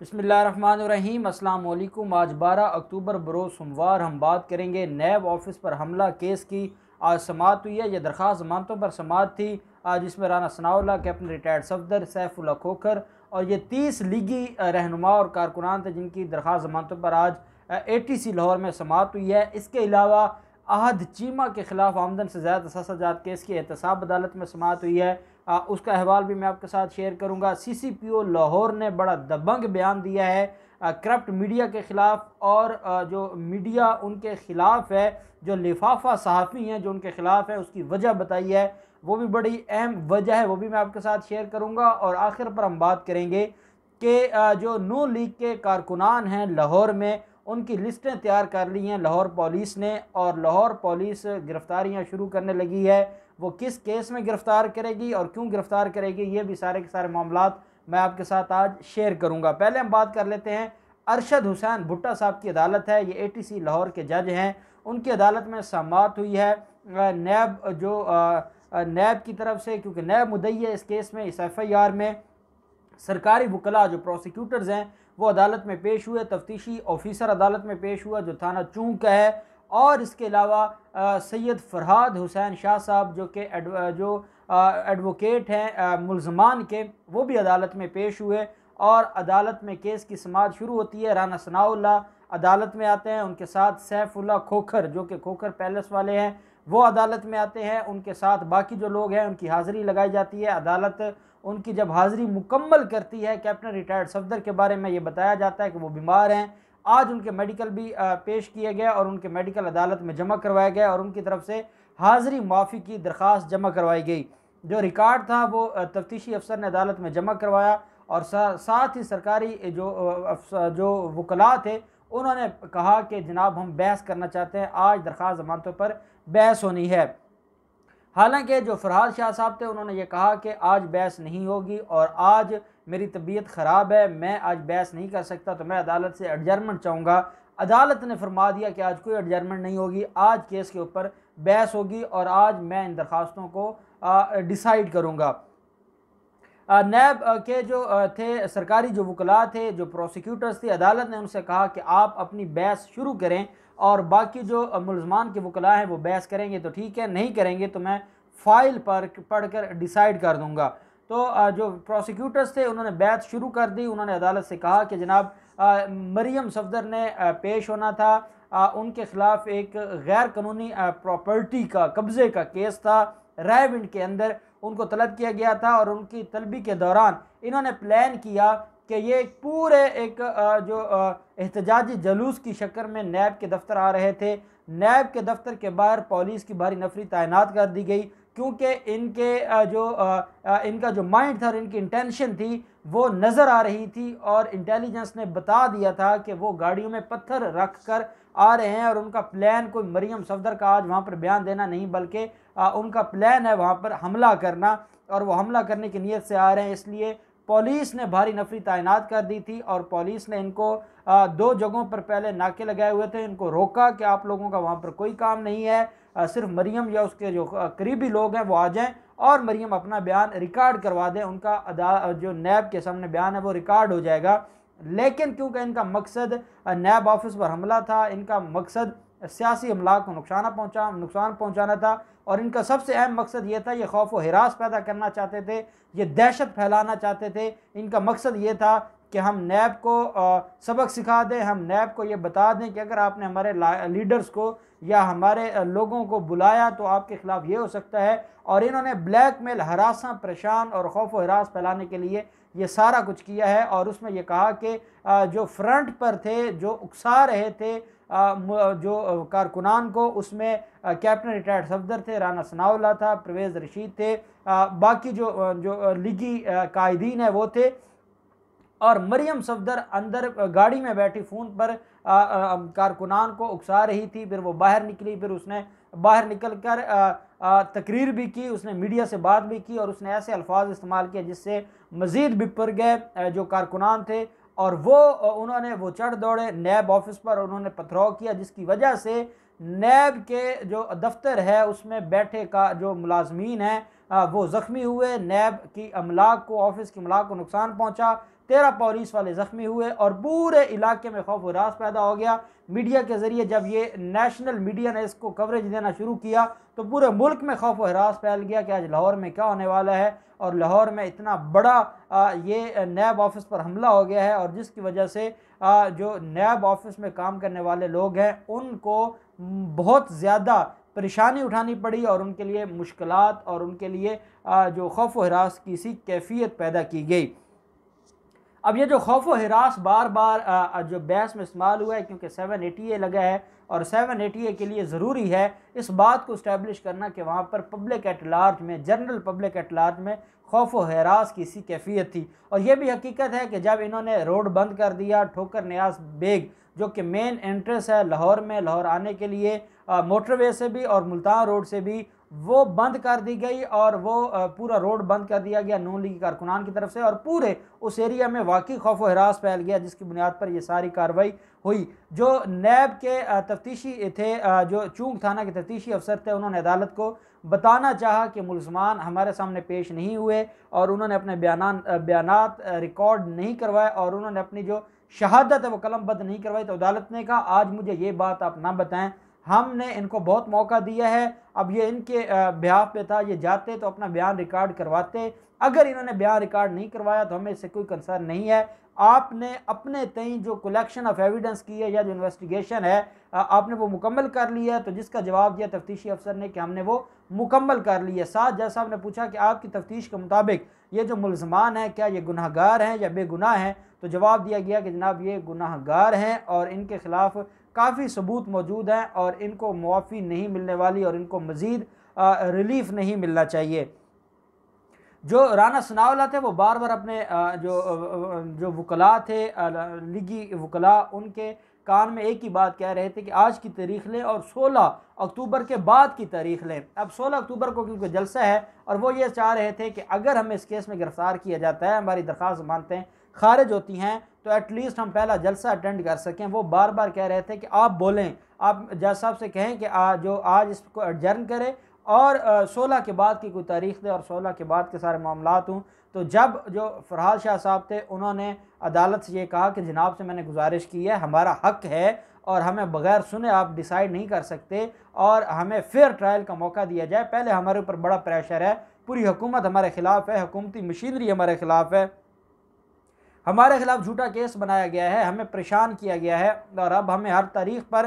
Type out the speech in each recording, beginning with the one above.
बसमिल अल्लाम आज बारह अक्टूबर बरोज़ सोमवार हम बात करेंगे नैब ऑफिस पर हमला केस की आज समात हुई है यह दरख्वास्त जमानतों पर समात थी आज इसमें राना सनाउल्ला कैप्टन रिटायर्ड सफदर सैफुल्ला खोखर और ये तीस लीगी रहनुमा और कारकुनान थे जिनकी दरख्वास्त जमानतों पर आज ए टी सी लाहौर में समात हुई है इसके अलावा अहद चीमा के ख़िलाफ़ आमदन से ज़्यादा सजात केस की एहतसाब अदालत में समात हुई है आ, उसका अहवाल भी मैं आपके साथ शेयर करूँगा सी सी पी ओ लाहौर ने बड़ा दबंग बयान दिया है करप्ट मीडिया के ख़िलाफ़ और आ, जो मीडिया उनके ख़िलाफ़ है जो लिफाफा सहाफ़ी हैं जो उनके ख़िलाफ़ है उसकी वजह बताई है वो भी बड़ी अहम वजह है वो भी मैं आपके साथ शेयर करूँगा और आखिर पर हम बात करेंगे कि जो नू लीग के कारकुनान हैं लाहौर में उनकी लिस्टें तैयार कर ली हैं लाहौर पुलिस ने और लाहौर पुलिस गिरफ़्तारियाँ शुरू करने लगी है वो किस केस में गिरफ़्तार करेगी और क्यों गिरफ़्तार करेगी ये भी सारे के सारे मामला मैं आपके साथ आज शेयर करूँगा पहले हम बात कर लेते हैं अरशद हुसैन भुट्टा साहब की अदालत है ये ए लाहौर के जज हैं उनकी अदालत में समात हुई है नैब जो नैब की तरफ से क्योंकि नैब मुदैया इस केस में इस एफ आई आर में सरकारी वकला जो प्रोसिक्यूटर्स हैं वो अदालत में पेश हुए तफ्तीशी ऑफिसर अदालत में पेश हुआ जो थाना चूंक का है और इसके अलावा सैयद फरहाद हुसैन शाह साहब जो कि जो एडवोकेट हैं मुलजमान के वो भी अदालत में पेश हुए और अदालत में केस की समाज शुरू होती है राना सनाउल्ला अदालत में आते हैं उनके साथ सैफुल्ला खोखर जो कि खोखर पैलेस वाले हैं वो अदालत में आते हैं उनके साथ बाकी जो लोग हैं उनकी हाज़िरी लगाई जाती है अदालत उनकी जब हाज़िरी मुकम्मल करती है कैप्टन रिटायर्ड सफदर के बारे में ये बताया जाता है कि वो बीमार हैं आज उनके मेडिकल भी पेश किए गए और उनके मेडिकल अदालत में जमा करवाया गया और उनकी तरफ से हाज़िरी माफ़ी की दरख्वास्त जमा करवाई गई जो रिकॉर्ड था वो तफ्तीशी अफसर ने अदालत में जमा करवाया और साथ ही सरकारी जो जो वकला थे उन्होंने कहा कि जनाब हम बहस करना चाहते हैं आज दरख्वास्त जमानतों पर बहस होनी है हालांकि जो फरहाद शाह साहब थे उन्होंने ये कहा कि आज बहस नहीं होगी और आज मेरी तबीयत ख़राब है मैं आज बहस नहीं कर सकता तो मैं अदालत से एडजर्मेंट चाहूँगा अदालत ने फरमा दिया कि आज कोई एडजर्मेंट नहीं होगी आज केस के ऊपर बहस होगी और आज मैं इन दरख्वास्तों को डिसाइड करूँगा नैब के जो थे सरकारी जो वकला थे जो प्रोसिक्यूटर्स थे अदालत ने उनसे कहा कि आप अपनी बहस शुरू करें और बाकी जो मुलजमान के वकला हैं वो बहस करेंगे तो ठीक है नहीं करेंगे तो मैं फाइल पर पढ़ कर डिसाइड कर दूँगा तो जो प्रोसिक्यूटर्स थे उन्होंने बैत शुरू कर दी उन्होंने अदालत से कहा कि जनाब मरियम सफदर ने पेश होना था आ, उनके ख़िलाफ़ एक गैर कानूनी प्रॉपर्टी का कब्ज़े का केस था रैविंड के अंदर उनको तलब किया गया था और उनकी तलबी के दौरान इन्होंने प्लान किया कि ये एक पूरे एक जो एहतजाजी जलूस की शक्ल में नैब के दफ्तर आ रहे थे नैब के दफ्तर के बाहर पुलिस की भारी नफरी तैनात कर दी गई क्योंकि इनके जो इनका जो माइंड था और इनकी इंटेंशन थी वो नज़र आ रही थी और इंटेलिजेंस ने बता दिया था कि वो गाड़ियों में पत्थर रख कर आ रहे हैं और उनका प्लान कोई मरियम सफदर का आज वहाँ पर बयान देना नहीं बल्कि उनका प्लान है वहाँ पर हमला करना और वो हमला करने की नीयत से आ रहे हैं इसलिए पुलिस ने भारी नफरी तैनात कर दी थी और पुलिस ने इनको दो जगहों पर पहले नाके लगाए हुए थे इनको रोका कि आप लोगों का वहाँ पर कोई काम नहीं है सिर्फ मरियम या उसके जो करीबी लोग हैं वो आ जाएँ और मरियम अपना बयान रिकॉर्ड करवा दें उनका अदा जो नैब के सामने बयान है वो रिकॉर्ड हो जाएगा लेकिन क्योंकि इनका मकसद नैब ऑफिस पर हमला था इनका मकसद सियासी अमला को नुकसान पहुँचा नुकसान पहुँचाना था और इनका सबसे अहम मकसद ये था ये खौफ व हरास पैदा करना चाहते थे ये दहशत फैलाना चाहते थे इनका मकसद ये था कि हम नैब को सबक सिखा दें हम नैब को ये बता दें कि अगर आपने हमारे लीडर्स को या हमारे लोगों को बुलाया तो आपके ख़िलाफ़ ये हो सकता है और इन्होंने ब्लैक मेल हरासा परेशान और खौफ व हरास फैलाने के लिए ये सारा कुछ किया है और उसमें ये कहा कि जो फ्रंट पर थे जो उकसा रहे थे जो कारकुनान को उसमें कैप्टन रिटायर्ड सफदर थे राना सनाउल्ला था परवेज़ रशीद थे बाकी जो जो लीगी कायदीन है वो थे और मरियम सफदर अंदर गाड़ी में बैठी फ़ोन पर कारकुनान को उकसा रही थी फिर वो बाहर निकली फिर उसने बाहर निकल कर आ, आ, तकरीर भी की उसने मीडिया से बात भी की और उसने ऐसे अल्फाज इस्तेमाल किए जिससे मज़ीद बिपर गए जो कारकुनान थे और वो उन्होंने वो चढ़ दौड़े नैब ऑफिस पर उन्होंने पथराव किया जिसकी वजह से नैब के जो दफ्तर है उसमें बैठे का जो मुलाजमीन हैं वो ज़ख्मी हुए नैब की अमलाक को ऑफिस की अमलाक को नुकसान पहुँचा तेरह पोलिस वाले ज़ख्मी हुए और पूरे इलाके में खौफ रास पैदा हो गया मीडिया के ज़रिए जब ये नेशनल मीडिया ने इसको कवरेज देना शुरू किया तो पूरे मुल्क में खौफ हरास फैल गया कि आज लाहौर में क्या होने वाला है और लाहौर में इतना बड़ा ये नैब ऑफिस पर हमला हो गया है और जिसकी वजह से जो नैब ऑफिस में काम करने वाले लोग हैं उनको बहुत ज़्यादा परेशानी उठानी पड़ी और उनके लिए मुश्किल और उनके लिए जो खौफ हरास की सी कैफियत पैदा की गई अब ये जो खौफ हरास बार बार जो बहस में इस्तेमाल हुआ है क्योंकि सेवन एटी ए लगा है और सेवन एटी ए के लिए ज़रूरी है इस बात को इस्टेब्लिश करना कि वहाँ पर पब्लिक एट लार्ज में जनरल पब्लिक एट लार्ज में खौफ व हरास की सी कैफियत थी और ये भी हकीकत है कि जब इन्होंने रोड बंद कर दिया ठोकर न्यास बेग जो कि मेन एंट्रेंस है लाहौर में लाहौर आने के लिए मोटरवे से भी और मुल्तान रोड से भी वो बंद कर दी गई और वो पूरा रोड बंद कर दिया गया नून लीग कारकुनान की तरफ से और पूरे उस एरिया में वाकई खौफ व हरास फैल गया जिसकी बुनियाद पर यह सारी कार्रवाई हुई जो नैब के तफ्तीशी थे जो चूंग थाना के तफ्तीशी अफसर थे उन्होंने अदालत को बताना चाहा कि मुलजमान हमारे सामने पेश नहीं हुए और उन्होंने अपने बयान बयान रिकॉर्ड नहीं करवाए और उन्होंने अपनी जो शहादत है वो कलमबद्ध नहीं करवाई तो अदालत ने कहा आज मुझे ये बात आप ना बताएं हमने इनको बहुत मौका दिया है अब ये इनके ब्याह पे था ये जाते तो अपना बयान रिकॉर्ड करवाते अगर इन्होंने बयान रिकॉर्ड नहीं करवाया तो हमें इससे कोई कंसर्न नहीं है आपने अपने तई जो कलेक्शन ऑफ एविडेंस की है या जो इन्वेस्टिगेशन है आपने वो मुकम्मल कर लिया है तो जिसका जवाब दिया तफ्तीशी अफसर ने कि हमने वो मुकम्मल कर लिया साथ जैसा आपने पूछा कि आपकी तफ्तीश के मुताबिक ये जो मुलजमान हैं क्या ये गुनाहगार हैं या बेगुनाह हैं तो जवाब दिया गया कि जनाब ये गुनाहगार हैं और इनके ख़िलाफ़ काफ़ी सबूत मौजूद हैं और इनको मुआफ़ी नहीं मिलने वाली और इनको मज़ीद रिलीफ़ नहीं मिलना चाहिए जो राना सनावला थे वो बार बार अपने जो जो वकला थे लीगी वकला उनके कान में एक ही बात कह रहे थे कि आज की तारीख लें और 16 अक्टूबर के बाद की तारीख लें अब 16 अक्टूबर को क्योंकि जलसा है और वो ये चाह रहे थे कि अगर हमें इस केस में गिरफ़्तार किया जाता है हमारी दरख्वास्त मानते हैं खारिज होती हैं तो एटलीस्ट हम पहला जलसा अटेंड कर सकें वो बार बार कह रहे थे कि आप बोलें आप जज साहब से कहें कि आ, जो आज इसको एडजर्न करें और सोलह के बाद की कोई तारीख दें और सोलह के बाद के सारे मामला हों तो जब जो फरहाद शाह साहब थे उन्होंने अदालत से ये कहा कि जनाब से मैंने गुजारिश की है हमारा हक है और हमें बगैर सुने आप डिसाइड नहीं कर सकते और हमें फेयर ट्रायल का मौका दिया जाए पहले हमारे ऊपर बड़ा प्रेशर है पूरी हुकूमत हमारे ख़िलाफ़ है हुकूमती मशीनरी हमारे ख़िलाफ़ है हमारे ख़िलाफ़ झूठा केस बनाया गया है हमें परेशान किया गया है और अब हमें हर तारीख पर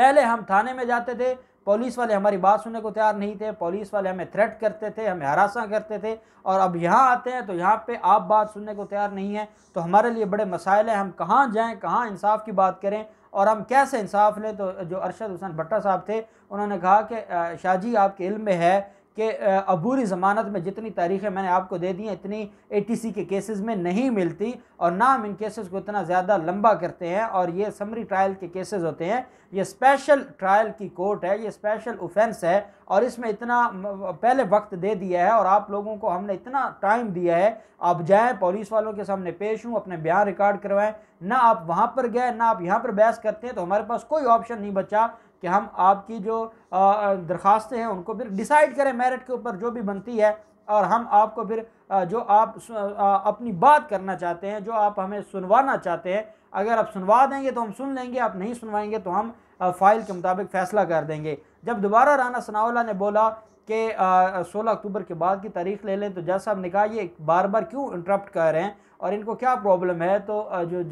पहले हम थाने में जाते थे पुलिस वाले हमारी बात सुनने को तैयार नहीं थे पुलिस वाले हमें थ्रेट करते थे हमें हरासा करते थे और अब यहाँ आते हैं तो यहाँ पे आप बात सुनने को तैयार नहीं है तो हमारे लिए बड़े मसाइल हैं हम कहाँ जाएँ कहाँ इंसाफ की बात करें और हम कैसे इंसाफ लें तो जो अरशद हुसैन भट्टा साहब थे उन्होंने कहा कि शाह जी आपके इल्म में है कि अबूरी ज़मानत में जितनी तारीखें मैंने आपको दे दी हैं इतनी एटीसी के केसेस में नहीं मिलती और ना हम इन केसेस को इतना ज़्यादा लंबा करते हैं और ये समरी ट्रायल के केसेस होते हैं ये स्पेशल ट्रायल की कोर्ट है ये स्पेशल ऑफेंस है और इसमें इतना पहले वक्त दे दिया है और आप लोगों को हमने इतना टाइम दिया है आप जाएँ पुलिस वालों के सामने पेश हूँ अपने बयान रिकॉर्ड करवाएँ ना आप वहाँ पर गए ना आप यहाँ पर बहस करते हैं तो हमारे पास कोई ऑप्शन नहीं बचा कि हम आपकी जो दरख्वास्तें हैं उनको फिर डिसाइड करें मेरिट के ऊपर जो भी बनती है और हम आपको फिर जो आप अपनी बात करना चाहते हैं जो आप हमें सुनवाना चाहते हैं अगर आप सुनवा देंगे तो हम सुन लेंगे आप नहीं सुनवाएंगे तो हम फ़ाइल के मुताबिक फ़ैसला कर देंगे जब दोबारा राना सनाउल्ला ने बोला कि 16 अक्टूबर के बाद की तारीख ले लें तो जज साहब ने कहा ये बार बार क्यों इंटरप्ट कर रहे हैं और इनको क्या प्रॉब्लम है तो जो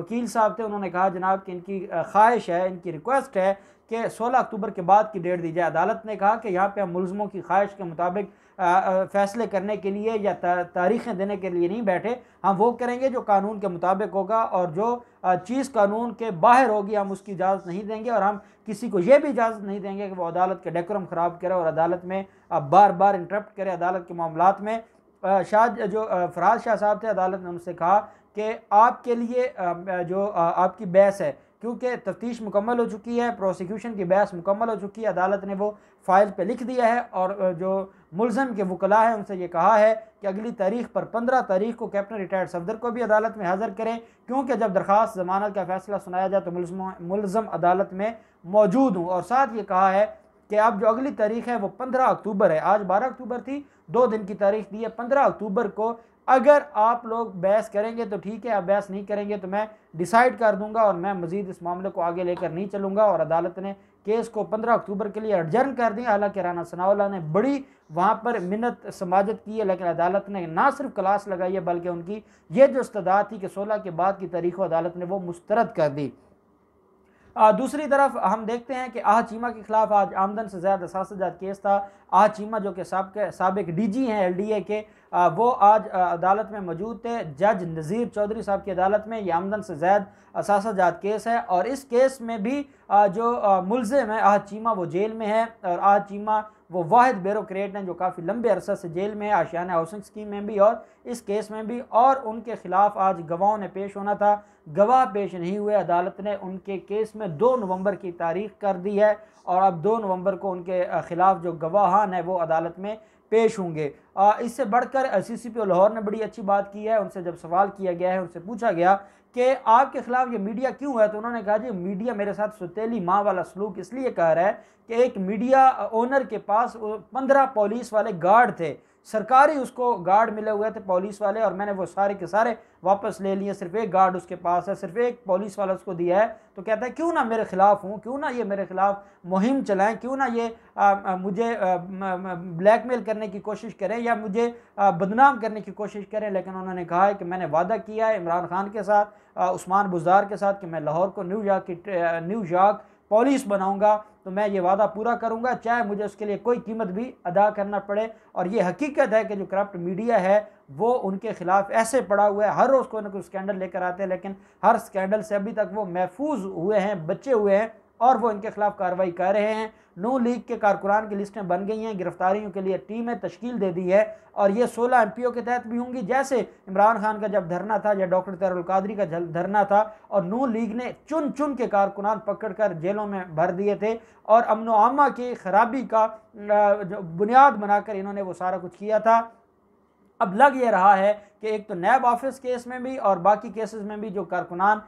वकील साहब थे उन्होंने कहा जनाब कि इनकी ख्वाहिश है इनकी रिक्वेस्ट है कि 16 अक्टूबर के बाद की डेट दी जाए अदालत ने कहा कि यहाँ पे हम मुलजमों की ख्वाहिश के मुताबिक फैसले करने के लिए या तारीखें देने के लिए नहीं बैठे हम वो करेंगे जो कानून के मुताबिक होगा और जो चीज़ कानून के बाहर होगी हम उसकी इजाज़त नहीं देंगे और हम किसी को ये भी इजाज़त नहीं देंगे कि वो अदालत के डेकोरम ख़राब करें और अदालत में बार बार इंटरप्ट करें अदालत के मामला में शाह जो फराज शाह साहब थे अदालत ने उनसे कहा कि आपके लिए जो आपकी बहस है क्योंकि तफ्तीश मुकम्मल हो चुकी है प्रोसिक्यूशन की बहस मुकम्मल हो चुकी है अदालत ने वो फ़ाइल पे लिख दिया है और जो मुलजम के वकला हैं उनसे ये कहा है कि अगली तारीख पर पंद्रह तारीख को कैप्टन रिटायर्ड सफदर को भी अदालत में हाज़िर करें क्योंकि जब दरख्वास्त जमानत का फ़ैसला सुनाया जाए तो मुलम मुलजम अदालत में मौजूद हूँ और साथ ये कहा है कि अब जो अगली तारीख है वो पंद्रह अक्टूबर है आज बारह अक्टूबर थी दो दिन की तारीख दी है पंद्रह अक्टूबर को अगर आप लोग बहस करेंगे तो ठीक है आप बहस नहीं करेंगे तो मैं डिसाइड कर दूंगा और मैं मजीद इस मामले को आगे लेकर नहीं चलूंगा और अदालत ने केस को 15 अक्टूबर के लिए अर्जर्न कर दिया हालांकि राना सनाउल्ला ने बड़ी वहाँ पर मिन्नत समाजत की है लेकिन अदालत ने ना सिर्फ क्लास लगाई है बल्कि उनकी ये जो इस्तदा थी कि सोलह के बाद की तारीख अदालत ने वो मुस्तरद कर दी दूसरी तरफ हम देखते हैं कि आह चीमा के खिलाफ आज आमदन से ज़्यादा सात केस था आह चीमा जो कि सबके सबक डी जी हैं एल डी ए के आ, वो आज अदालत में मौजूद थे जज नज़ीर चौधरी साहब की अदालत में ये आमदन से ज़्यादा असासाजात केस है और इस केस में भी आ, जो मुलजिम है आह चीमा वो जेल में है और आह चीमा वो वाद ब्यूरोट हैं जो काफ़ी लंबे अरसा से जेल में आशियाना हाउसिंग स्कीम में भी और इस केस में भी और उनके खिलाफ आज गवाहों ने पेश होना था गवाह पेश नहीं हुए अदालत ने उनके केस में दो नवंबर की तारीख कर दी है और अब दो नवंबर को उनके ख़िलाफ़ जो गवाहान है वो अदालत में पेश होंगे इससे बढ़कर सी सी पी लाहौर ने बड़ी अच्छी बात की है उनसे जब सवाल किया गया है उनसे पूछा गया कि आपके ख़िलाफ़ ये मीडिया क्यों है तो उन्होंने कहा जी मीडिया मेरे साथ सुतीली माँ वाला सलूक इसलिए कह रहा है कि एक मीडिया ओनर के पास पंद्रह पुलिस वाले गार्ड थे सरकारी उसको गार्ड मिले हुए थे पुलिस वाले और मैंने वो सारे के सारे वापस ले लिए सिर्फ एक गार्ड उसके पास है सिर्फ एक पुलिस वाला उसको दिया है तो कहता है क्यों ना मेरे ख़िलाफ़ हूँ क्यों ना ये मेरे ख़िलाफ़ मुहिम चलाएं क्यों ना ये आ, आ, मुझे ब्लैकमेल करने की कोशिश करें या मुझे आ, बदनाम करने की कोशिश करें लेकिन उन्होंने कहा है कि मैंने वादा किया है इमरान खान के साथ उस्मान बुजार के साथ कि मैं लाहौर को न्यूयॉर्क की न्यूयॉर्क पॉलिस बनाऊंगा तो मैं ये वादा पूरा करूंगा चाहे मुझे उसके लिए कोई कीमत भी अदा करना पड़े और ये हकीकत है कि जो करप्ट मीडिया है वो उनके ख़िलाफ़ ऐसे पड़ा हुआ है हर रोज़ कोई ना कोई स्कैंडल लेकर आते हैं लेकिन हर स्कैंडल से अभी तक वो महफूज हुए हैं बचे हुए हैं और वो इनके ख़िलाफ़ कार्रवाई कर रहे हैं नू लीग के कारकुनान की लिस्टें बन गई हैं गिरफ्तारियों के लिए टीमें तश्कील दे दी है और ये सोलह एम पी ओ के तहत भी होंगी जैसे इमरान खान का जब धरना था या डॉक्टर तैरुल कादरी का धरना था और नू लीग ने चुन चुन के कारकुनान पकड़ कर जेलों में भर दिए थे और अमन आमा की खराबी का बुनियाद बनाकर इन्होंने वो सारा कुछ किया था अब लग ये रहा है कि एक तो नैब ऑफिस केस में भी और बाकी केसेस में भी जो कारकुनान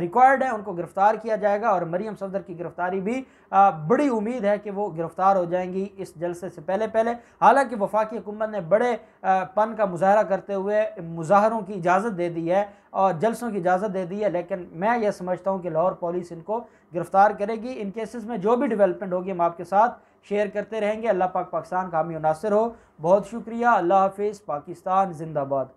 रिक्वायर्ड है उनको गिरफ़्तार किया जाएगा और मरीम सफदर की गिरफ़्तारी भी आ, बड़ी उम्मीद है कि वो गिरफ़्तार हो जाएंगी इस जलसे से पहले पहले हालांकि वफाकी हुकूमत ने बड़े आ, पन का मुजाहरा करते हुए मुजाहरों की इजाज़त दे दी है और जलसों की इजाज़त दे दी है लेकिन मैं ये समझता हूँ कि लाहौर पुलिस इनको गिरफ़्तार करेगी इन केसेस में जो भी डिवेलपमेंट होगी हम आपके साथ शेयर करते रहेंगे अल्लाह पाक पाकिस्तान का हमी मुनासर हो बहुत शुक्रिया अल्लाह हाफिज़ पाकिस्तान जिंदाबाद